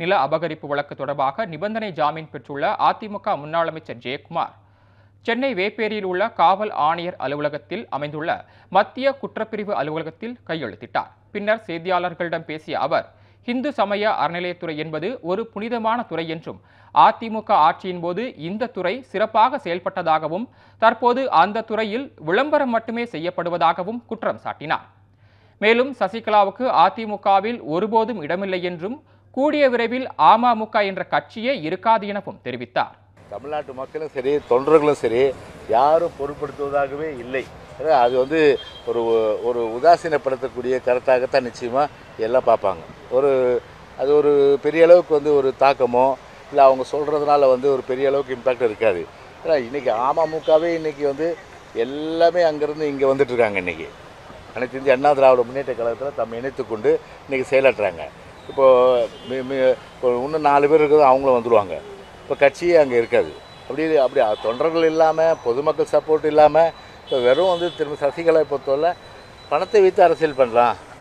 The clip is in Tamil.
நில அபகரிப்பு வழக்கு தொடர்பாக நிபந்தனை ஜாமீன் பெற்றுள்ள அதிமுக முன்னாள் அமைச்சர் ஜெயக்குமார் சென்னை வேப்பேரியில் உள்ள காவல் ஆணையர் அலுவலகத்தில் அமைந்துள்ள மத்திய குற்றப்பிரிவு அலுவலகத்தில் கையெழுத்திட்டார் பின்னர் செய்தியாளர்களிடம் பேசிய அவர் இந்து சமய அறநிலையத்துறை என்பது ஒரு புனிதமான துறை என்றும் அதிமுக ஆட்சியின் போது இந்த துறை சிறப்பாக செயல்பட்டதாகவும் தற்போது அந்த துறையில் விளம்பரம் மட்டுமே செய்யப்படுவதாகவும் குற்றம் சாட்டினார் மேலும் சசிகலாவுக்கு அதிமுகவில் ஒருபோதும் இடமில்லை என்றும் கூடிய விரைவில் அமமுக என்ற கட்சியே இருக்காது எனவும் தெரிவித்தார் தமிழ்நாட்டு மக்களும் சரி தொண்டர்களும் சரி யாரும் பொருட்படுத்துவதாகவே இல்லை அது வந்து ஒரு ஒரு உதாசீனப்படுத்தக்கூடிய கருத்தாகத்தான் நிச்சயமாக எல்லாம் பார்ப்பாங்க ஒரு அது ஒரு பெரிய அளவுக்கு வந்து ஒரு தாக்கமோ இல்லை அவங்க சொல்கிறதுனால வந்து ஒரு பெரிய அளவுக்கு இம்பேக்ட் இருக்காது ஏன்னா இன்றைக்கி அமமுகவே இன்றைக்கி வந்து எல்லாமே அங்கேருந்து இங்கே வந்துட்டுருக்காங்க இன்றைக்கி அனைத்து இந்திய அண்ணா திராவிட முன்னேற்ற கழகத்தில் தம்மை இணைத்துக்கொண்டு இன்றைக்கி செயலாற்றுறாங்க இப்போது இன்னும் நாலு பேர் இருக்கிறது அவங்களும் வந்துடுவாங்க இப்போ கட்சியே அங்கே இருக்காது அப்படி அப்படி தொண்டர்கள் இல்லாமல் பொதுமக்கள் சப்போர்ட் இல்லாமல் இப்போ வெறும் வந்து திரும்ப சசிகலா பொறுத்தவரை பணத்தை வைத்து அரசியல் பண்ணலாம்